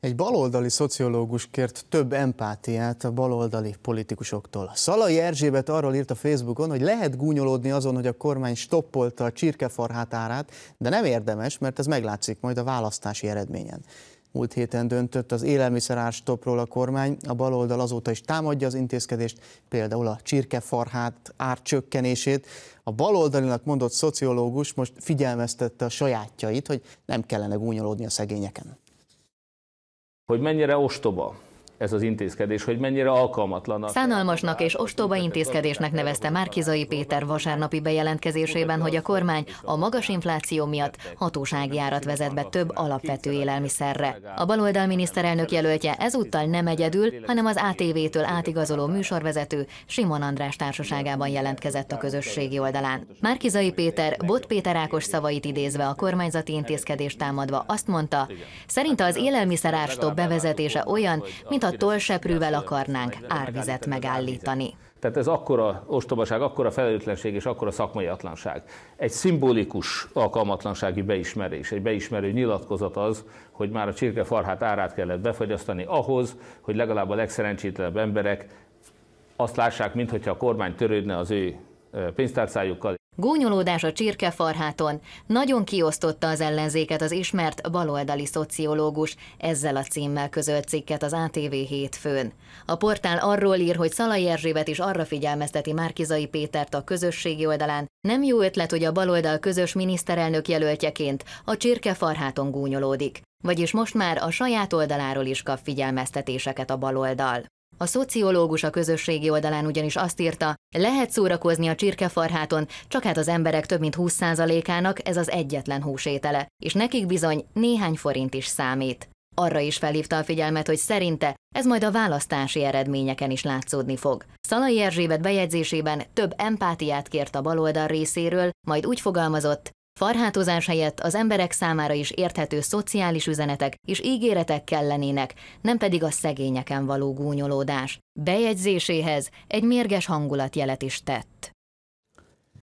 Egy baloldali szociológus kért több empátiát a baloldali politikusoktól. Szalai Erzsébet arról írt a Facebookon, hogy lehet gúnyolódni azon, hogy a kormány stoppolta a csirkefarhát árát, de nem érdemes, mert ez meglátszik majd a választási eredményen. Múlt héten döntött az élelmiszerár stopról a kormány, a baloldal azóta is támadja az intézkedést, például a csirkefarhát árcsökkenését. A baloldalinak mondott szociológus most figyelmeztette a sajátjait, hogy nem kellene gúnyolódni a szegényeken hogy mennyire ostoba ez az intézkedés, hogy mennyire alkalmatlanak. Szánalmasnak és ostoba intézkedésnek nevezte Márkizai Péter vasárnapi bejelentkezésében, hogy a kormány a magas infláció miatt hatósági árat vezet be több alapvető élelmiszerre. A baloldal miniszterelnök jelöltje ezúttal nem egyedül, hanem az ATV-től átigazoló műsorvezető Simon András társaságában jelentkezett a közösségi oldalán. Márkizai Péter, Bot Péter Ákos szavait idézve a kormányzati intézkedést támadva azt mondta, szerinte az élelmiszerárstop bevezetése olyan, mint a vontattól seprűvel akarnánk árvizet megállítani. Tehát ez akkora ostobaság, akkora felelőtlenség és akkora atlanság. Egy szimbolikus alkalmatlansági beismerés, egy beismerő nyilatkozat az, hogy már a csirkefarhát árát kellett befagyasztani ahhoz, hogy legalább a legszerencsétlenebb emberek azt lássák, mintha a kormány törődne az ő pénztárcájukkal, Gúnyolódás a csirkefarháton nagyon kiosztotta az ellenzéket az ismert baloldali szociológus ezzel a címmel közölt cikket az ATV hétfőn. A portál arról ír, hogy Szalai Erzsébet is arra figyelmezteti Márkizai Pétert a közösségi oldalán, nem jó ötlet, hogy a baloldal közös miniszterelnök jelöltjeként a csirkefarháton gúnyolódik. Vagyis most már a saját oldaláról is kap figyelmeztetéseket a baloldal. A szociológus a közösségi oldalán ugyanis azt írta, lehet szórakozni a csirkefarháton, csak hát az emberek több mint 20%-ának ez az egyetlen húsétele, és nekik bizony néhány forint is számít. Arra is felhívta a figyelmet, hogy szerinte ez majd a választási eredményeken is látszódni fog. Szalai Erzsébet bejegyzésében több empátiát kért a baloldal részéről, majd úgy fogalmazott, Farhátozás helyett az emberek számára is érthető szociális üzenetek és ígéretek kellenének, nem pedig a szegényeken való gúnyolódás. Bejegyzéséhez egy mérges hangulatjelet is tett.